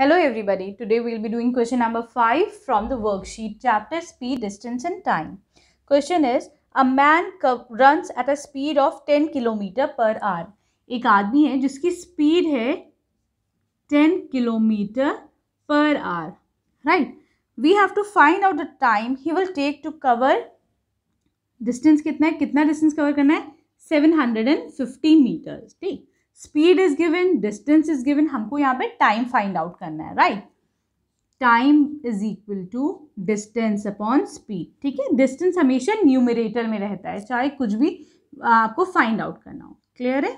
Hello everybody, today we will be doing question number 5 from the worksheet chapter speed, distance and time. Question is, a man runs at a speed of 10 km per hour. एक आदमी है जिसकी speed है 10 kilometre per hour. Right we have to find out the time he will take to cover distance कितना है कितना distance cover करना है 750 मीटर्स ठीक speed is given distance is given हमको यहाँ पे टाइम फाइंड आउट करना है right time is equal to distance upon speed ठीक है डिस्टेंस हमेशा न्यूमिरेटर में रहता है चाहे कुछ भी आपको फाइंड आउट करना हो क्लियर है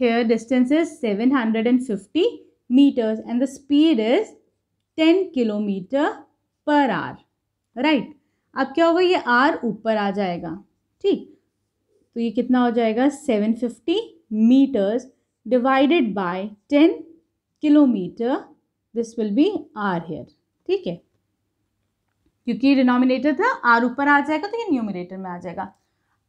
here distance is seven hundred and fifty metres and the speed is ten kilometre per hour right अब क्या होगा ये आर ऊपर आ जाएगा ठीक तो ये कितना हो जाएगा seven fifty meters divided by 10 kilometer this will be r here ठीक है क्योंकि डिनोमिनेटर था आर ऊपर आ जाएगा तो ये न्यूमिनेटर में आ जाएगा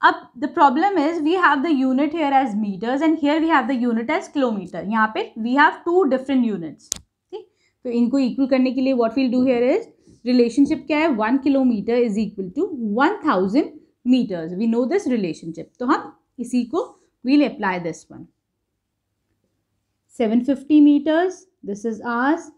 अब the problem is we have the unit here as meters and here we have the unit as kilometer यहाँ पे we have two different units ठीक तो इनको इक्वल करने के लिए what will do here is relationship क्या है one kilometer is equal to one thousand meters we know this relationship तो हम इसी को We'll apply this one. 750 meters, this is ours.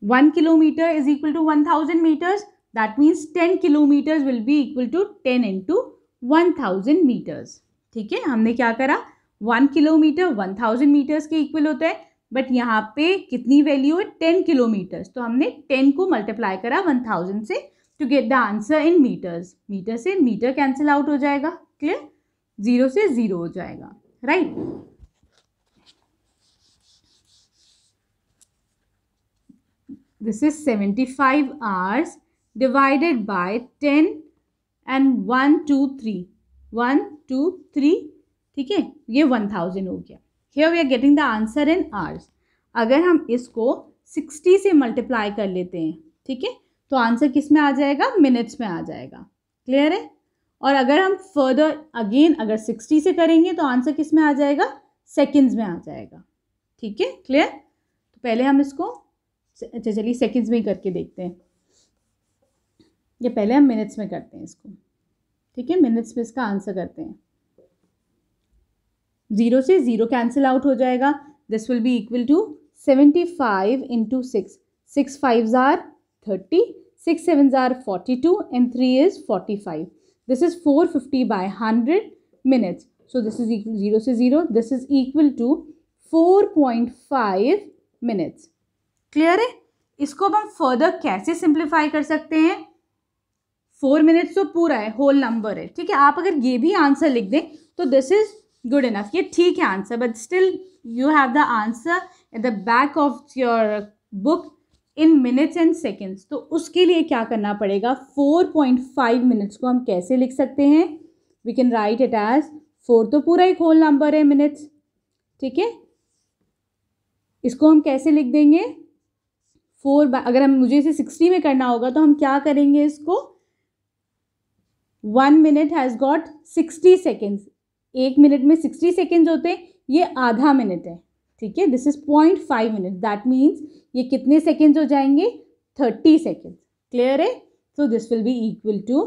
1 kilometer is equal to 1000 meters. That means 10 kilometers will be equal to 10 into 1000 meters. ठीक है हमने क्या करा one kilometer one thousand meters के इक्वल होता है बट यहाँ पे कितनी वैल्यू है टेन किलोमीटर्स तो हमने टेन को मल्टीप्लाई करा वन थाउजेंड से to get the answer in meters meter से मीटर कैंसिल आउट हो जाएगा क्लियर जीरो से जीरो हो जाएगा right this is seventy five hours divided by ten and one two three one two three ठीक है ये वन थाउजेंड हो गया here we are getting the answer in hours अगर हम इसको सिक्सटी से मल्टीप्लाई कर लेते हैं ठीक है तो आंसर किस में आ जाएगा मिनट्स में आ जाएगा क्लियर है और अगर हम फर्दर अगेन अगर सिक्सटी से करेंगे तो आंसर किस में आ जाएगा सेकेंड्स में आ जाएगा ठीक है क्लियर तो पहले हम इसको अच्छा चलिए सेकेंड्स में ही करके देखते हैं ये पहले हम मिनट्स में करते हैं इसको ठीक है मिनट्स में इसका आंसर करते हैं ज़ीरो से ज़ीरो कैंसिल आउट हो जाएगा this will be equal to seventy five into six six five are thirty six seven are forty two and three is forty five this this is 450 by 100 minutes so this is से zero this is equal to four point five minutes clear है इसको अब हम further कैसे simplify कर सकते हैं four minutes तो पूरा है होल नंबर है ठीक है आप अगर ये भी आंसर लिख दें तो दिस इज गुड इनफ ये ठीक है answer but still you have the answer at the back of your book in minutes and seconds तो उसके लिए क्या करना पड़ेगा फोर पॉइंट फाइव मिनट्स को हम कैसे लिख सकते हैं we can write it as four तो पूरा एक होल नंबर है मिनट्स ठीक है इसको हम कैसे लिख देंगे फोर अगर हम मुझे इसे सिक्सटी में करना होगा तो हम क्या करेंगे इसको one minute has got sixty seconds एक मिनट में सिक्सटी सेकेंड्स होते ये आधा मिनट है ठीक है this is point five minute that means ये कितने सेकेंड्स हो जाएंगे थर्टी सेकेंड्स क्लियर है so this will be equal to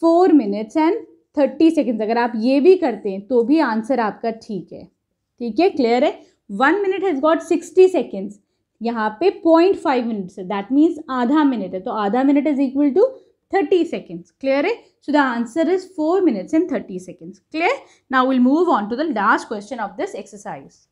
four minutes and thirty seconds अगर आप ये भी करते हैं तो भी आंसर आपका ठीक है ठीक है क्लियर है one minute has got sixty seconds यहाँ पे पॉइंट फाइव मिनट्स है दैट मीन्स आधा मिनट है तो आधा minute is equal to thirty seconds clear है so the answer is four minutes and thirty seconds clear now will move on to the last question of this exercise